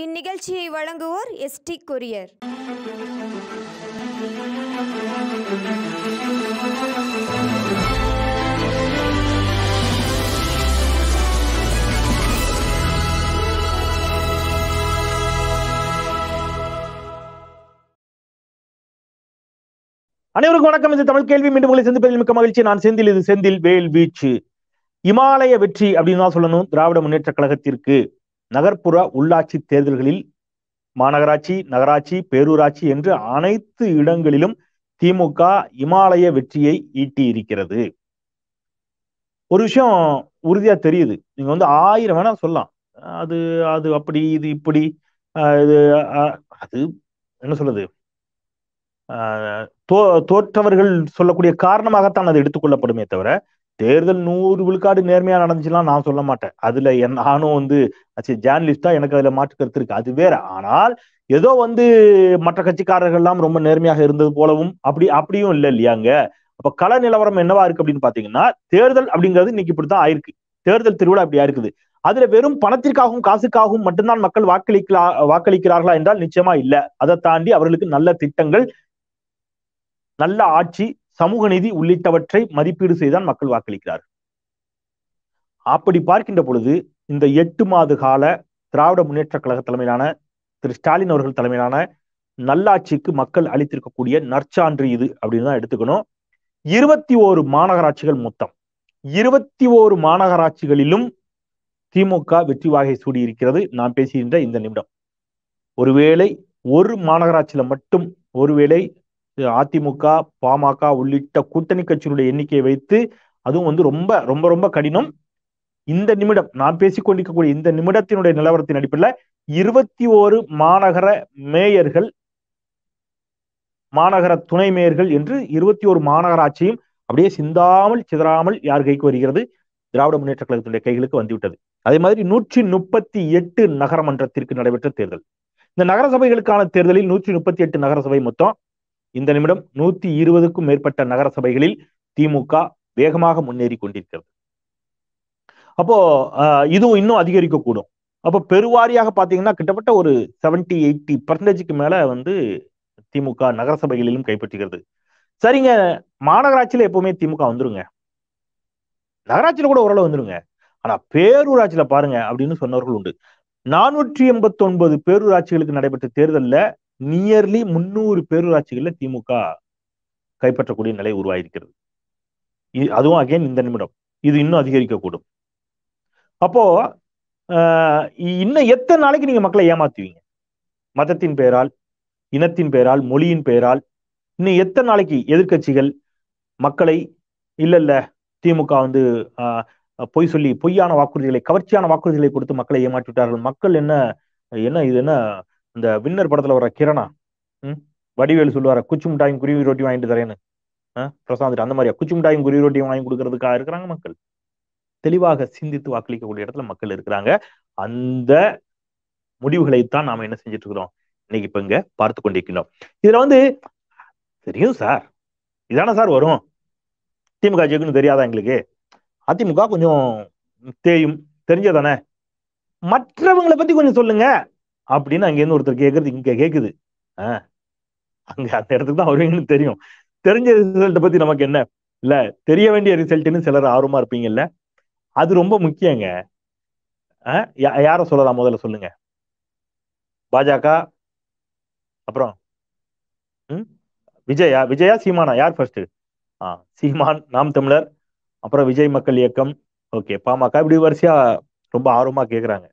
இந்நிகழ்ச்சியை வழங்குவோர் ST courier அனைவருக்கும் வணக்கம் இந்த தமிழ் கேள்வி மீண்டும் உங்களை சந்திப்பதில் மிக்க மகிழ்ச்சி நான் செந்தில் இது செந்தில் வேல் வீச்சு இமாலய வெற்றி அப்படின்னு தான் சொல்லணும் திராவிட முன்னேற்ற கழகத்திற்கு நகர்ப்புற உள்ளாட்சி தேர்தல்களில் மாநகராட்சி நகராட்சி பேரூராட்சி என்று அனைத்து இடங்களிலும் திமுக இமாலய வெற்றியை ஈட்டி இருக்கிறது ஒரு விஷயம் உறுதியா தெரியுது நீங்க வந்து ஆயிரம் வேணா சொல்லலாம் அது அது அப்படி இது இப்படி இது அது என்ன சொல்றது தோ தோற்றவர்கள் சொல்லக்கூடிய காரணமாகத்தான் அது எடுத்துக்கொள்ளப்படுமே தவிர தேர்தல் நூறு விழுக்காடு நேர்மையா நடந்துச்சுலாம் நான் சொல்ல மாட்டேன் அதுல என் நானும் வந்து ஜேர்னலிஸ்டா எனக்கு அதுல மாற்று கருத்து இருக்கு அது வேற ஆனால் ஏதோ வந்து மற்ற கட்சிக்காரர்கள் எல்லாம் ரொம்ப நேர்மையாக இருந்தது போலவும் அப்படி அப்படியும் இல்லை இல்லையாங்க அப்ப கள நிலவரம் என்னவா இருக்கு அப்படின்னு பாத்தீங்கன்னா தேர்தல் அப்படிங்கிறது இன்னைக்கு இப்படித்தான் ஆயிருக்கு தேர்தல் திருவிழா அப்படி ஆயிருக்குது அதுல வெறும் பணத்திற்காகவும் காசுக்காகவும் மட்டும்தான் மக்கள் வாக்களிக்கலா வாக்களிக்கிறார்களா என்றால் நிச்சயமா இல்ல அதை தாண்டி அவர்களுக்கு நல்ல திட்டங்கள் நல்ல ஆட்சி சமூக நீதி உள்ளிட்டவற்றை மதிப்பீடு செய்தான் மக்கள் வாக்களிக்கிறார் அப்படி பார்க்கின்ற பொழுது இந்த எட்டு மாத கால திராவிட முன்னேற்ற கழக தலைமையிலான திரு ஸ்டாலின் அவர்கள் தலைமையிலான நல்லாட்சிக்கு மக்கள் அளித்திருக்கக்கூடிய நற்சான்று இது அப்படின்னு தான் எடுத்துக்கணும் இருபத்தி ஓரு மாநகராட்சிகள் மொத்தம் இருபத்தி ஓரு மாநகராட்சிகளிலும் திமுக வெற்றி வாகை சூடி இருக்கிறது நான் பேசுகின்ற இந்த நிமிடம் ஒருவேளை ஒரு மாநகராட்சியில மட்டும் ஒருவேளை அதிமுக பாமக உள்ளிட்ட கூட்டணி கட்சியினுடைய எண்ணிக்கையை வைத்து அதுவும் வந்து ரொம்ப ரொம்ப ரொம்ப கடினம் இந்த நிமிடம் நான் பேசிக்கொண்டிருக்கக்கூடிய இந்த நிமிடத்தினுடைய நிலவரத்தின் அடிப்படையில் இருபத்தி ஓரு மாநகர மேயர்கள் மாநகர துணை மேயர்கள் என்று இருபத்தி ஒரு மாநகராட்சியும் அப்படியே சிந்தாமல் சிதறாமல் யார் கைக்கு வருகிறது திராவிட முன்னேற்ற கழகத்துடைய கைகளுக்கு வந்துவிட்டது அதே மாதிரி நூற்றி முப்பத்தி எட்டு நகரமன்றத்திற்கு நடைபெற்ற தேர்தல் இந்த நகரசபைகளுக்கான தேர்தலில் நூற்றி முப்பத்தி எட்டு நகரசபை மொத்தம் இந்த நிமிடம் நூத்தி இருபதுக்கும் மேற்பட்ட நகர சபைகளில் திமுக வேகமாக முன்னேறி கொண்டிருக்கிறது அப்போ இதுவும் இன்னும் அதிகரிக்கக்கூடும் அப்போ பெருவாரியாக பார்த்தீங்கன்னா கிட்டத்தட்ட ஒரு செவன்டி எயிட்டி பர்சன்டேஜுக்கு மேலே வந்து திமுக நகரசபைகளிலும் கைப்பற்றுகிறது சரிங்க மாநகராட்சியில் எப்பவுமே திமுக வந்துருங்க நகராட்சியில் கூட ஓரளவு வந்துருங்க ஆனால் பேரூராட்சியில் பாருங்க அப்படின்னு சொன்னவர்கள் உண்டு நானூற்றி எண்பத்தி ஒன்பது பேரூராட்சிகளுக்கு நடைபெற்ற தேர்தலில் நியர்லி முன்னூறு பேரூராட்சிகளில் திமுக கைப்பற்றக்கூடிய நிலை உருவாயிருக்கிறது அதுவும் அகைன் இந்த நிமிடம் இது இன்னும் அதிகரிக்கக்கூடும் அப்போ இன்னும் எத்தனை நாளைக்கு நீங்க மக்களை ஏமாத்துவீங்க மதத்தின் பெயரால் இனத்தின் பெயரால் மொழியின் பெயரால் இன்னும் எத்தனை நாளைக்கு எதிர்கட்சிகள் மக்களை இல்லை இல்ல திமுக வந்து பொய் சொல்லி பொய்யான வாக்குறுதிகளை கவர்ச்சியான வாக்குறுதிகளை கொடுத்து மக்களை ஏமாற்றி விட்டார்கள் மக்கள் என்ன என்ன இது என்ன இந்த வின்னர் படத்துல வர கிரணா ம் சொல்லுவார குச்சி மிட்டாயும் குருவி ரொட்டி வாங்கிட்டு தரேன்னு பிரசாந்த் அந்த மாதிரியா குச்சி மிட்டாயும் குருவி ரொட்டியும் வாங்கி கொடுக்கறதுக்காக இருக்கிறாங்க மக்கள் தெளிவாக சிந்தித்து வாக்களிக்கக்கூடிய இடத்துல மக்கள் இருக்கிறாங்க அந்த முடிவுகளை தான் நாம என்ன செஞ்சுட்டு இருக்கிறோம் இன்னைக்கு இப்ப இங்க பார்த்து கொண்டிருக்கிறோம் இதுல வந்து தெரியும் சார் இதானே சார் வரும் திமுக ஜெயிக்கணும் தெரியாதா எங்களுக்கு அதிமுக கொஞ்சம் தெரியும் தெரிஞ்சதானே மற்றவங்களை பத்தி கொஞ்சம் சொல்லுங்க அப்படின்னு அங்கேருந்து ஒருத்தர் கேட்கறது இங்க கேக்குது ஆஹ் அங்க அந்த இடத்துக்கு தான் வருவீங்கன்னு தெரியும் தெரிஞ்ச ரிசல்ட்டை பத்தி நமக்கு என்ன இல்ல தெரிய வேண்டிய ரிசல்ட்னு சிலர் ஆர்வமா இருப்பீங்கல்ல அது ரொம்ப முக்கியங்க யார சொல்லலாம் முதல்ல சொல்லுங்க பாஜக அப்புறம் விஜயா விஜயா சீமானா யார் ஃபர்ஸ்ட் ஆ சீமான் நாம் தமிழர் அப்புறம் விஜய் மக்கள் இயக்கம் ஓகே பாமக இப்படி வரிசையா ரொம்ப ஆர்வமா கேக்குறாங்க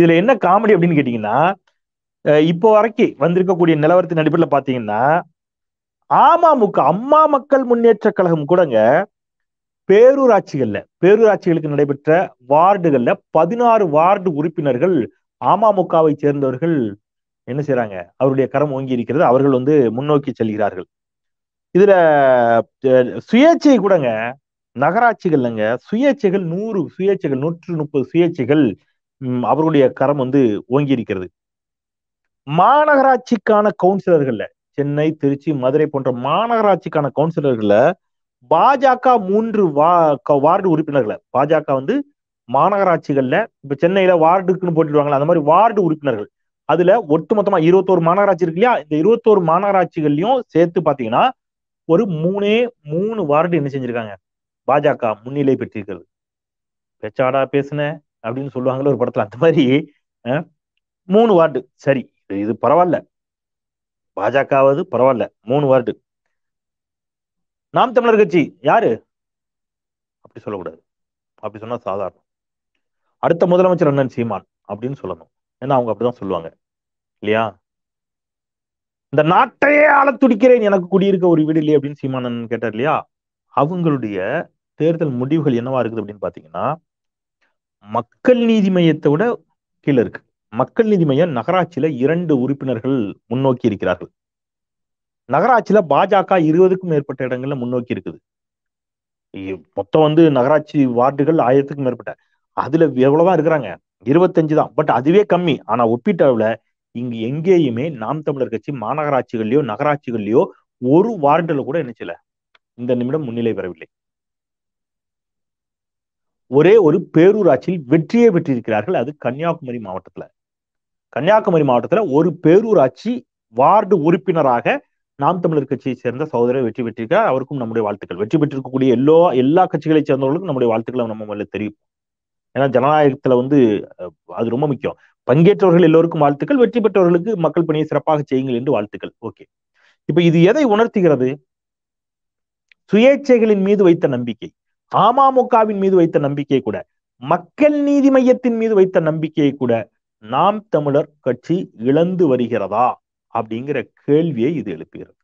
இதுல என்ன காமெடி அப்படின்னு கேட்டீங்கன்னா இப்போ வரைக்கும் வந்திருக்கக்கூடிய நிலவரத்தின் அடிப்படையில் பாத்தீங்கன்னா அமமுக அம்மா மக்கள் முன்னேற்ற கழகம் கூடங்க பேரூராட்சிகள்ல பேரூராட்சிகளுக்கு நடைபெற்ற வார்டுகள்ல பதினாறு வார்டு உறுப்பினர்கள் அமமுகவை சேர்ந்தவர்கள் என்ன செய்யறாங்க அவருடைய கரம் ஓங்கி இருக்கிறது அவர்கள் வந்து முன்னோக்கி செல்கிறார்கள் இதுல சுயேட்சை கூடங்க நகராட்சிகள்லங்க சுயேட்சைகள் நூறு சுயேட்சைகள் நூற்று முப்பது சுயேட்சைகள் அவர்களுடைய கரம் வந்து ஓங்கி இருக்கிறது மாநகராட்சிக்கான கவுன்சிலர்கள்ல சென்னை திருச்சி மதுரை போன்ற மாநகராட்சிக்கான கவுன்சிலர்கள பாஜக மூன்று வா வார்டு உறுப்பினர்களை பாஜக வந்து மாநகராட்சிகள்ல இப்ப சென்னையில வார்டுக்குன்னு போட்டுடுவாங்களா அந்த மாதிரி வார்டு உறுப்பினர்கள் அதுல மொத்தமா இருபத்தோரு மாநகராட்சி இருக்கு இல்லையா இந்த இருபத்தோரு மாநகராட்சிகள்லயும் சேர்த்து பாத்தீங்கன்னா ஒரு மூணே மூணு வார்டு என்ன செஞ்சிருக்காங்க பாஜக முன்னிலை பெற்றிருக்கிறது பேச்சாடா பேசுன அப்படின்னு சொல்லுவாங்களே ஒரு படத்துல அந்த மாதிரி மூணு வார்டு சரி இது பரவாயில்ல பாஜகவாவது பரவாயில்ல மூணு வார்டு நாம் தமிழர் கட்சி யாரு அப்படி சொல்லக்கூடாது அப்படி சொன்னா சாதாரணம் அடுத்த முதலமைச்சர் அண்ணன் சீமான் அப்படின்னு சொல்லணும் ஏன்னா அவங்க அப்படிதான் சொல்லுவாங்க இல்லையா இந்த நாட்டையே ஆள துடிக்கிறேன் எனக்கு குடியிருக்க ஒரு வீடு இல்லையே அப்படின்னு சீமானன் கேட்டார் இல்லையா அவங்களுடைய தேர்தல் முடிவுகள் என்னவா இருக்குது அப்படின்னு பாத்தீங்கன்னா மக்கள் நீதி மையத்தை விட கீழே இருக்கு மக்கள் நீதி மையம் நகராட்சியில இரண்டு உறுப்பினர்கள் முன்னோக்கி இருக்கிறார்கள் நகராட்சியில பாஜக இருபதுக்கும் மேற்பட்ட இடங்கள்ல முன்னோக்கி இருக்குது மொத்தம் வந்து நகராட்சி வார்டுகள் ஆயிரத்துக்கும் மேற்பட்ட அதுல எவ்வளவா இருக்கிறாங்க இருபத்தஞ்சு தான் பட் அதுவே கம்மி ஆனா ஒப்பீட்டளவுல இங்கு எங்கேயுமே நாம் தமிழர் கட்சி மாநகராட்சிகள்லயோ நகராட்சிகள்லயோ ஒரு வார்டுல கூட என்ன செய்யல இந்த நிமிடம் முன்னிலை பெறவில்லை ஒரே ஒரு பேரூராட்சியில் வெற்றியே பெற்றிருக்கிறார்கள் அது கன்னியாகுமரி மாவட்டத்துல கன்னியாகுமரி மாவட்டத்துல ஒரு பேரூராட்சி வார்டு உறுப்பினராக நாம் தமிழர் கட்சியை சேர்ந்த சகோதரர் வெற்றி பெற்றிருக்கிறார் அவருக்கும் நம்முடைய வாழ்த்துக்கள் வெற்றி பெற்றிருக்கக்கூடிய எல்லா எல்லா கட்சிகளை சேர்ந்தவர்களுக்கும் நம்முடைய வாழ்த்துக்களை நம்ம முதல்ல தெரியும் ஏன்னா ஜனநாயகத்துல வந்து அது ரொம்ப முக்கியம் பங்கேற்றவர்கள் எல்லோருக்கும் வாழ்த்துக்கள் வெற்றி பெற்றவர்களுக்கு மக்கள் பணியை சிறப்பாக செய்யுங்கள் என்று வாழ்த்துக்கள் ஓகே இப்ப இது எதை உணர்த்துகிறது சுயேட்சைகளின் மீது வைத்த நம்பிக்கை அமமுகவின் மீது வைத்த நம்பிக்கை கூட மக்கள் நீதி மையத்தின் மீது வைத்த நம்பிக்கையை கூட நாம் தமிழர் கட்சி இழந்து வருகிறதா அப்படிங்கிற கேள்வியை இது எழுப்புகிறது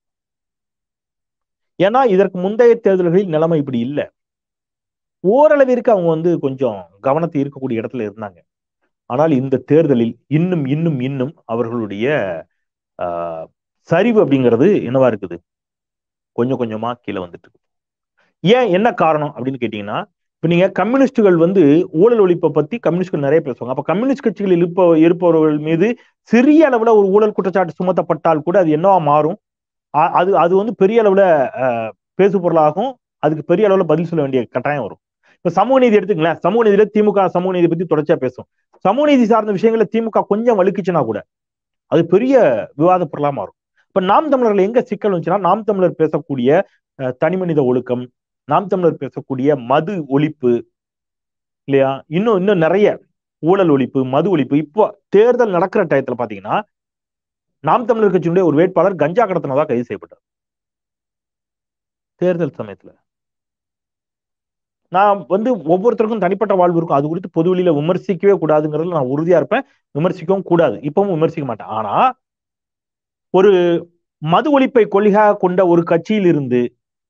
ஏன்னா இதற்கு முந்தைய தேர்தல்களில் நிலைமை இப்படி இல்லை ஓரளவிற்கு அவங்க வந்து கொஞ்சம் கவனத்தை இருக்கக்கூடிய இடத்துல இருந்தாங்க ஆனால் இந்த தேர்தலில் இன்னும் இன்னும் இன்னும் அவர்களுடைய சரிவு அப்படிங்கிறது என்னவா இருக்குது கொஞ்சம் கொஞ்சமா கீழே வந்துட்டு இருக்கு ஏன் என்ன காரணம் அப்படின்னு கேட்டீங்கன்னா இப்போ நீங்க கம்யூனிஸ்டுகள் வந்து ஊழல் ஒழிப்பை பத்தி கம்யூனிஸ்ட்கள் நிறைய பேசுவாங்க அப்ப கம்யூனிஸ்ட் கட்சிகளில் இருப்ப இருப்பவர்கள் மீது சிறிய அளவுல ஒரு ஊழல் குற்றச்சாட்டு சுமத்தப்பட்டால் கூட அது என்னவா மாறும் அது அது வந்து பெரிய அளவுல பேசு பொருளாகும் அதுக்கு பெரிய அளவுல பதில் சொல்ல வேண்டிய கட்டாயம் வரும் இப்ப சமூக நீதி எடுத்துக்கங்களேன் சமூக நீதியில திமுக சமூக நீதி பத்தி தொடர்ச்சியா பேசும் சமூக நீதி சார்ந்த விஷயங்களை திமுக கொஞ்சம் வலுக்குச்சுன்னா கூட அது பெரிய விவாத பொருளா மாறும் இப்ப நாம் தமிழர்கள் எங்க சிக்கல் வந்துச்சுன்னா நாம் தமிழர் பேசக்கூடிய மனித ஒழுக்கம் நாம் தமிழர் பேசக்கூடிய மது ஒழிப்பு இல்லையா இன்னும் இன்னும் நிறைய ஊழல் ஒழிப்பு மது ஒழிப்பு இப்போ தேர்தல் நடக்கிற டயத்துல பாத்தீங்கன்னா நாம் தமிழர் கட்சியினுடைய ஒரு வேட்பாளர் கஞ்சா கடத்தினதா கைது செய்யப்பட்டார் தேர்தல் சமயத்துல நான் வந்து ஒவ்வொருத்தருக்கும் தனிப்பட்ட வாழ்வு இருக்கும் அது குறித்து பொது வெளியில விமர்சிக்கவே கூடாதுங்கிறதுல நான் உறுதியா இருப்பேன் விமர்சிக்கவும் கூடாது இப்பவும் விமர்சிக்க மாட்டேன் ஆனா ஒரு மது ஒழிப்பை கொள்கையாக கொண்ட ஒரு கட்சியிலிருந்து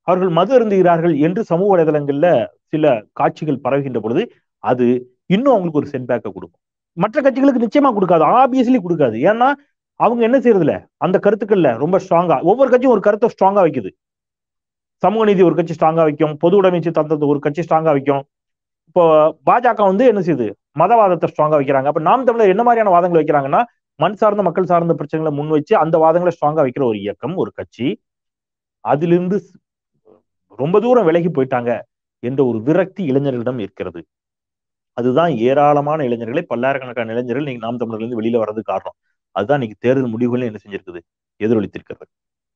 அவர்கள் மது அருந்துகிறார்கள் என்று சமூக வலைதளங்கள்ல சில காட்சிகள் பரவுகின்ற பொழுது அது இன்னும் அவங்களுக்கு ஒரு செட்பேக்கை கொடுக்கும் மற்ற கட்சிகளுக்கு நிச்சயமா கொடுக்காது ஆபியஸ்லி கொடுக்காது ஏன்னா அவங்க என்ன செய்யறதுல அந்த கருத்துக்கள்ல ரொம்ப ஸ்ட்ராங்கா ஒவ்வொரு கட்சியும் ஒரு கருத்தை ஸ்ட்ராங்கா வைக்குது சமூக நீதி ஒரு கட்சி ஸ்ட்ராங்கா வைக்கும் பொது உடைமைச்சு தந்தது ஒரு கட்சி ஸ்ட்ராங்கா வைக்கும் இப்போ பாஜக வந்து என்ன செய்யுது மதவாதத்தை ஸ்ட்ராங்கா வைக்கிறாங்க அப்ப நாம் தமிழர் என்ன மாதிரியான வாதங்கள் வைக்கிறாங்கன்னா மண் சார்ந்த மக்கள் சார்ந்த பிரச்சனைகளை முன் வச்சு அந்த வாதங்களை ஸ்ட்ராங்கா வைக்கிற ஒரு இயக்கம் ஒரு கட்சி அதிலிருந்து ரொம்ப தூரம் விலகி போயிட்டாங்க என்ற ஒரு விரக்தி இளைஞர்களிடம் இருக்கிறது அதுதான் ஏராளமான இளைஞர்களை பல்லாயிரக்கணக்கான இளைஞர்கள் நீங்க நாம் தமிழர்லேருந்து வெளியில வர்றது காரணம் அதுதான் இன்னைக்கு தேர்தல் முடிவுகள் என்ன செஞ்சிருக்குது எதிரொலித்திருக்கிறது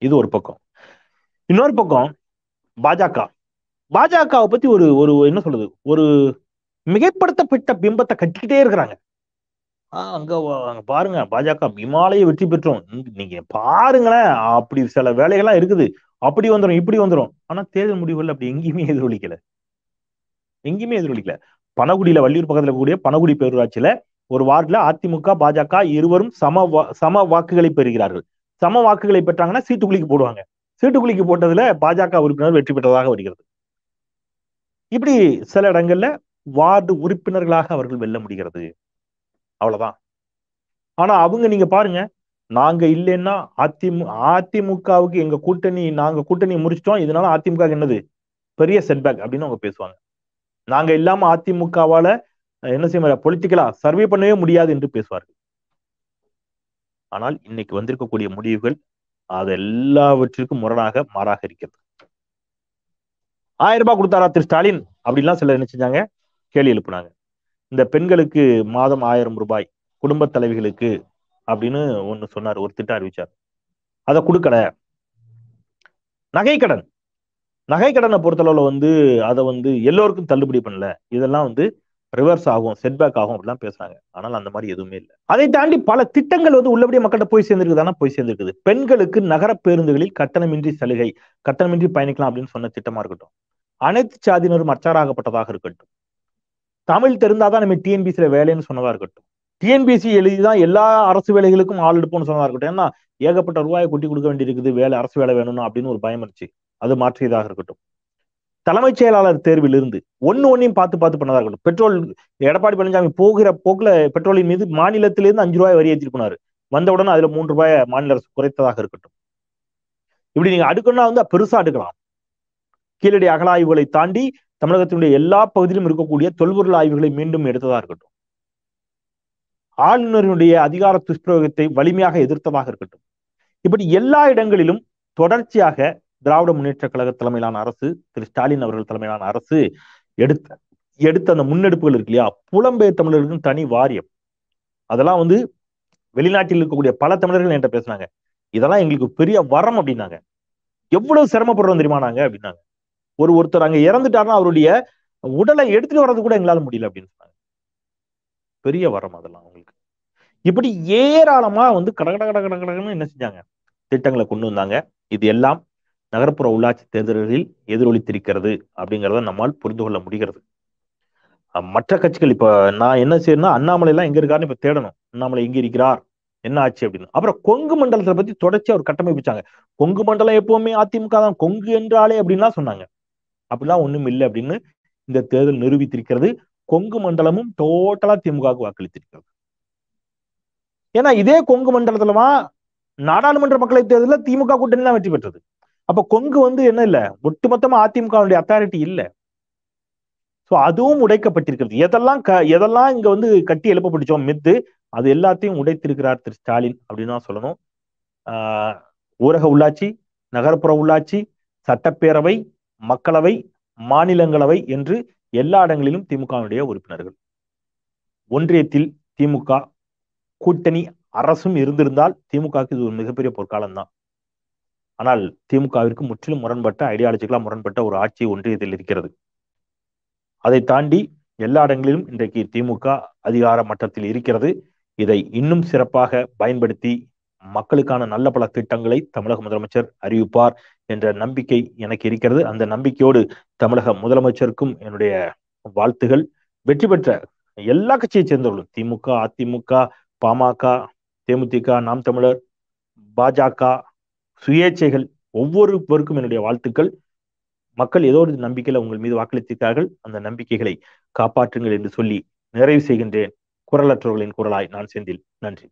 இது ஒரு பக்கம் இன்னொரு பக்கம் பாஜக பாஜகவை பத்தி ஒரு ஒரு என்ன சொல்றது ஒரு மிகைப்படுத்தப்பட்ட பிம்பத்தை கட்டிக்கிட்டே இருக்கிறாங்க ஆஹ் அங்க அங்க பாருங்க பாஜக இமாலய வெற்றி பெற்றோம் நீங்க பாருங்களேன் அப்படி சில வேலைகள்லாம் இருக்குது அப்படி வந்துடும் இப்படி வந்துடும் ஆனா தேர்தல் முடிவுகள் அப்படி எங்கேயுமே எதிரொலிக்கல எங்கேயுமே எதிரொலிக்கல பனகுடியில வள்ளியூர் பக்கத்துல இருக்கக்கூடிய பனகுடி பேரூராட்சியில ஒரு வார்டுல அதிமுக பாஜக இருவரும் சம சம வாக்குகளை பெறுகிறார்கள் சம வாக்குகளை பெற்றாங்கன்னா சீட்டு போடுவாங்க சீட்டு குலுக்கி போட்டதுல பாஜக உறுப்பினர் வெற்றி பெற்றதாக வருகிறது இப்படி சில இடங்கள்ல வார்டு உறுப்பினர்களாக அவர்கள் வெல்ல முடிகிறது அவ்வளவுதான் ஆனா அவங்க நீங்க பாருங்க நாங்க இல்லைன்னா அதிமு அதிமுகவுக்கு எங்க கூட்டணி நாங்க கூட்டணி முடிச்சிட்டோம் இதனால அதிமுக என்னது பெரிய செட்பேக் அப்படின்னு அவங்க பேசுவாங்க நாங்க இல்லாம அதிமுகவால என்ன செய்ய பொலிட்டிக்கலா சர்வே பண்ணவே முடியாது என்று பேசுவார்கள் ஆனால் இன்னைக்கு வந்திருக்கக்கூடிய முடிவுகள் அது எல்லாவற்றிற்கும் முரணாக மாறாக இருக்கிறது ஆயிரம் ரூபாய் கொடுத்தாரா திரு ஸ்டாலின் அப்படின்லாம் சிலர் என்ன செஞ்சாங்க கேள்வி எழுப்புனாங்க இந்த பெண்களுக்கு மாதம் ஆயிரம் ரூபாய் குடும்ப தலைவிகளுக்கு அப்படின்னு ஒன்னு சொன்னார் ஒரு திட்டம் அறிவிச்சார் அதை கொடுக்கல நகைக்கடன் நகைக்கடனை பொறுத்தளவுல வந்து அதை வந்து எல்லோருக்கும் தள்ளுபடி பண்ணல இதெல்லாம் வந்து ரிவர்ஸ் ஆகும் செட்பேக் ஆகும் அப்படிலாம் பேசுறாங்க ஆனால் அந்த மாதிரி எதுவுமே இல்லை அதை தாண்டி பல திட்டங்கள் வந்து உள்ளபடியே மக்கள்கிட்ட போய் சேர்ந்திருக்குதானா போய் சேர்ந்திருக்குது பெண்களுக்கு நகர பேருந்துகளில் கட்டணமின்றி சலுகை கட்டணமின்றி பயணிக்கலாம் அப்படின்னு சொன்ன திட்டமா இருக்கட்டும் அனைத்து சாதியினரும் அச்சாராகப்பட்டதாக இருக்கட்டும் தமிழ் தெரிந்தாதான் நம்ம டிஎன்பிசியில வேலைன்னு சொன்னதா இருக்கட்டும் டிஎன்பிசி எழுதி தான் எல்லா அரசு வேலைகளுக்கும் ஆள் எடுப்போம்னு சொன்னதா இருக்கட்டும் ஏன்னா ஏகப்பட்ட ரூபாயை கொட்டி கொடுக்க வேண்டியிருக்குது வேலை அரசு வேலை வேணும்னா அப்படின்னு ஒரு பயம் இருந்துச்சு அது மாற்றியதாக இருக்கட்டும் தலைமைச் செயலாளர் தேர்வில் இருந்து ஒன்னு ஒன்னையும் பார்த்து பார்த்து பண்ணதாக இருக்கட்டும் பெட்ரோல் எடப்பாடி பழனிசாமி போகிற போக்குல பெட்ரோலின் மீது மாநிலத்திலிருந்து அஞ்சு ரூபாய் வரி ஏற்றிருப்பினாரு வந்தவுடன் அதுல மூன்று ரூபாய் மாநில அரசு குறைத்ததாக இருக்கட்டும் இப்படி நீங்க அடுக்கணும்னா வந்து பெருசா அடுக்கலாம் கீழடி ஆய்வுகளை தாண்டி தமிழகத்தினுடைய எல்லா பகுதியிலும் இருக்கக்கூடிய தொல்பொருள் ஆய்வுகளை மீண்டும் எடுத்ததா இருக்கட்டும் ஆளுநரினுடைய அதிகார துஷ்பிரயோகத்தை வலிமையாக எதிர்த்ததாக இருக்கட்டும் இப்படி எல்லா இடங்களிலும் தொடர்ச்சியாக திராவிட முன்னேற்ற கழக தலைமையிலான அரசு திரு ஸ்டாலின் அவர்கள் தலைமையிலான அரசு எடுத்த எடுத்த அந்த முன்னெடுப்புகள் இருக்கு இல்லையா புலம்பெயர் தமிழர்களுக்கு தனி வாரியம் அதெல்லாம் வந்து வெளிநாட்டில் இருக்கக்கூடிய பல தமிழர்கள் என்கிட்ட பேசினாங்க இதெல்லாம் எங்களுக்கு பெரிய வரம் அப்படின்னாங்க எவ்வளவு சிரமப்படுறோம் தெரியுமா நாங்க அப்படின்னாங்க ஒரு ஒருத்தர் அங்க இறந்துட்டாருன்னா அவருடைய உடலை எடுத்துட்டு வர்றது கூட எங்களால முடியல அப்படின்னு சொன்னாங்க பெரிய வரம் அதெல்லாம் அவங்களுக்கு இப்படி ஏராளமா வந்து கடகட கட கட கடகடன்னு என்ன செஞ்சாங்க திட்டங்களை கொண்டு வந்தாங்க இது எல்லாம் நகர்ப்புற உள்ளாட்சி தேர்தல்களில் எதிரொலித்திருக்கிறது அப்படிங்கிறத நம்மால் புரிந்து கொள்ள முடிகிறது மற்ற கட்சிகள் இப்ப நான் என்ன செய்யணும்னா அண்ணாமலை எல்லாம் எங்க இருக்காருன்னு இப்ப தேடணும் அண்ணாமலை எங்க இருக்கிறார் என்ன ஆச்சு அப்படின்னு அப்புறம் கொங்கு மண்டலத்தை பத்தி தொடர்ச்சி அவர் கட்டமைப்பிச்சாங்க கொங்கு மண்டலம் எப்பவுமே அதிமுக தான் கொங்கு என்றாலே அப்படின்லாம் சொன்னாங்க அப்படிலாம் ஒண்ணும் இல்லை அப்படின்னு இந்த தேர்தல் நிரூபித்திருக்கிறது கொங்கு மண்டலமும் டோட்டலா திமுகவுக்கு வாக்களித்திருக்கிறது ஏன்னா இதே கொங்கு மண்டலத்துலமா நாடாளுமன்ற மக்களை தேர்தலில் திமுக கூட்டணி தான் வெற்றி பெற்றது அப்ப கொங்கு வந்து என்ன இல்ல ஒட்டுமொத்தமா அதிமுகவுடைய அத்தாரிட்டி இல்ல சோ அதுவும் உடைக்கப்பட்டிருக்கிறது எதெல்லாம் க எதெல்லாம் இங்க வந்து கட்டி எழுப்பப்பட்டுச்சோம் மித்து அது எல்லாத்தையும் உடைத்திருக்கிறார் திரு ஸ்டாலின் அப்படின்னு தான் சொல்லணும் ஊரக உள்ளாட்சி நகர்ப்புற உள்ளாட்சி சட்டப்பேரவை மக்களவை மாநிலங்களவை என்று எல்லா இடங்களிலும் திமுகவினுடைய உறுப்பினர்கள் ஒன்றியத்தில் திமுக கூட்டணி அரசும் இருந்திருந்தால் திமுகவுக்கு இது ஒரு மிகப்பெரிய பொற்காலம் தான் ஆனால் திமுகவிற்கு முற்றிலும் முரண்பட்ட ஐடியாலஜிக்கலாக முரண்பட்ட ஒரு ஆட்சி ஒன்றியத்தில் இருக்கிறது அதை தாண்டி எல்லா இடங்களிலும் இன்றைக்கு திமுக அதிகார மட்டத்தில் இருக்கிறது இதை இன்னும் சிறப்பாக பயன்படுத்தி மக்களுக்கான நல்ல பல திட்டங்களை தமிழக முதலமைச்சர் அறிவிப்பார் என்ற நம்பிக்கை எனக்கு இருக்கிறது அந்த நம்பிக்கையோடு தமிழக முதலமைச்சருக்கும் என்னுடைய வாழ்த்துகள் வெற்றி பெற்ற எல்லா கட்சியை சேர்ந்தவர்களும் திமுக அதிமுக பாமக தேமுதிக நாம் தமிழர் பாஜக சுயேட்சைகள் ஒவ்வொருவருக்கும் என்னுடைய வாழ்த்துக்கள் மக்கள் ஏதோ ஒரு நம்பிக்கையில உங்கள் மீது வாக்களித்திருக்கார்கள் அந்த நம்பிக்கைகளை காப்பாற்றுங்கள் என்று சொல்லி நிறைவு செய்கின்றேன் குரலற்றவர்களின் குரலாய் நான் செந்தில் நன்றி